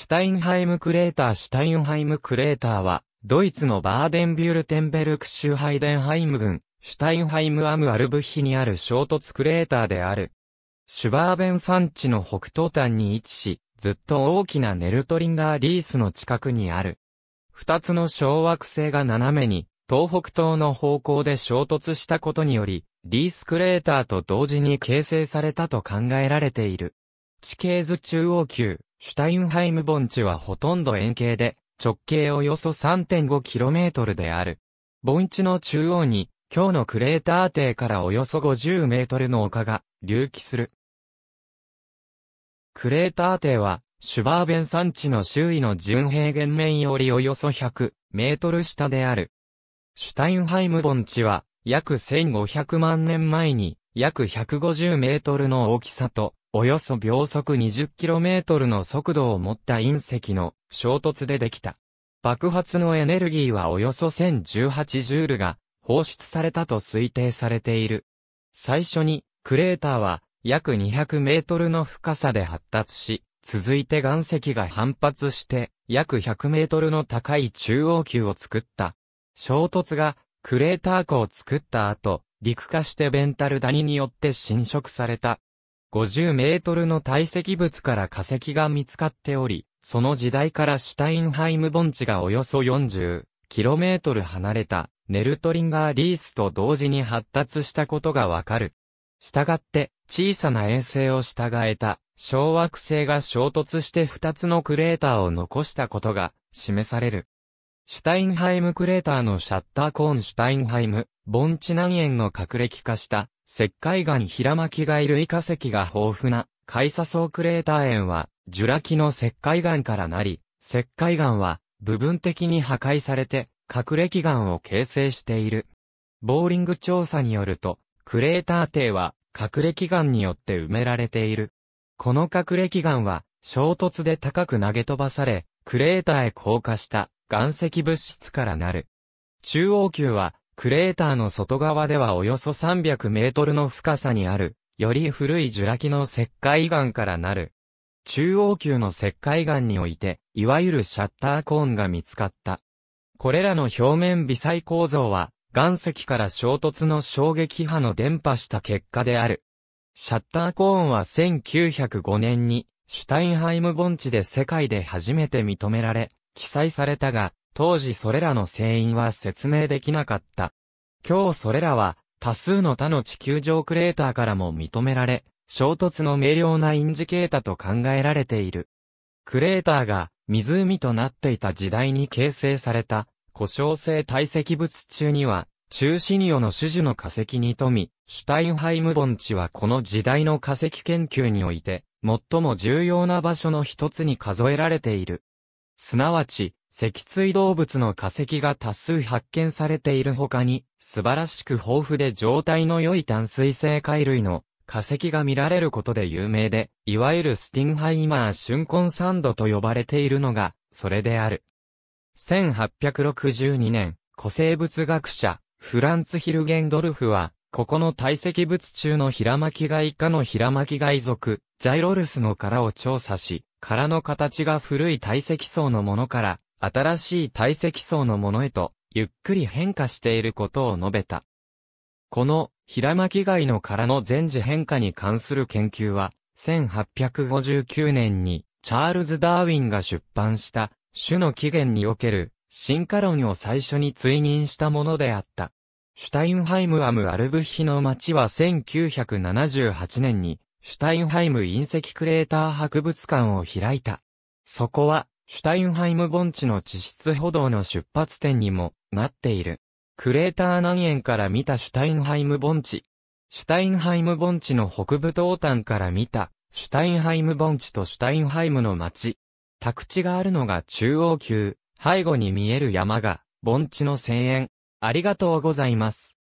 シュタインハイムクレーターシュタインハイムクレーターは、ドイツのバーデンビュルテンベルク州ハイデンハイム郡、シュタインハイムアムアルブヒにある衝突クレーターである。シュバーベン山地の北東端に位置し、ずっと大きなネルトリンガーリースの近くにある。二つの小惑星が斜めに、東北東の方向で衝突したことにより、リースクレーターと同時に形成されたと考えられている。地形図中央級、シュタインハイム盆地はほとんど円形で、直径およそ 3.5km である。盆地の中央に、今日のクレーター底からおよそ50メートルの丘が隆起する。クレーター底は、シュバーベン山地の周囲の純平原面よりおよそ100メートル下である。シュタインハイム盆地は、約1500万年前に、約150メートルの大きさと、およそ秒速 20km の速度を持った隕石の衝突でできた。爆発のエネルギーはおよそ1018ジュールが放出されたと推定されている。最初にクレーターは約200メートルの深さで発達し、続いて岩石が反発して約100メートルの高い中央球を作った。衝突がクレーター湖を作った後、陸化してベンタル谷によって侵食された。50メートルの堆積物から化石が見つかっており、その時代からシュタインハイム盆地がおよそ4 0トル離れたネルトリンガーリースと同時に発達したことがわかる。したがって小さな衛星を従えた小惑星が衝突して2つのクレーターを残したことが示される。シュタインハイムクレーターのシャッターコーンシュタインハイム、盆地南縁の隠れ化した石灰岩平巻る類化石が豊富な、海砂層クレーター園は、ジュラ紀の石灰岩からなり、石灰岩は、部分的に破壊されて、隠れ気岩を形成している。ボーリング調査によると、クレーター底は、隠れ気岩によって埋められている。この隠れ気岩は、衝突で高く投げ飛ばされ、クレーターへ降下した岩石物質からなる。中央級はクレーターの外側ではおよそ300メートルの深さにある、より古いジュラ紀の石灰岩からなる。中央級の石灰岩において、いわゆるシャッターコーンが見つかった。これらの表面微細構造は、岩石から衝突の衝撃波の伝播した結果である。シャッターコーンは1905年に、シュタインハイム盆地で世界で初めて認められ、記載されたが、当時それらの成因は説明できなかった。今日それらは、多数の他の地球上クレーターからも認められ、衝突の明瞭なインジケータと考えられている。クレーターが湖となっていた時代に形成された故障性堆積物中には中心ニの種々の化石に富み、シュタインハイム盆地はこの時代の化石研究において最も重要な場所の一つに数えられている。すなわち、脊椎動物の化石が多数発見されている他に、素晴らしく豊富で状態の良い淡水性貝類の化石が見られることで有名で、いわゆるスティンハイマー春根サンドと呼ばれているのが、それである。1862年、古生物学者、フランツ・ヒルゲンドルフは、ここの堆積物中の平巻貝科の平巻貝属、ジャイロルスの殻を調査し、殻の形が古い堆積層のものから、新しい体積層のものへと、ゆっくり変化していることを述べた。この、平巻貝の殻の全時変化に関する研究は、1859年に、チャールズ・ダーウィンが出版した、種の起源における、進化論を最初に追認したものであった。シュタインハイムアム・アルブヒの町は1978年に、シュタインハイム隕石クレーター博物館を開いた。そこは、シュタインハイム盆地の地質歩道の出発点にもなっている。クレーター南縁から見たシュタインハイム盆地。シュタインハイム盆地の北部東端から見た、シュタインハイム盆地とシュタインハイムの町。宅地があるのが中央級、背後に見える山が、盆地の声援。ありがとうございます。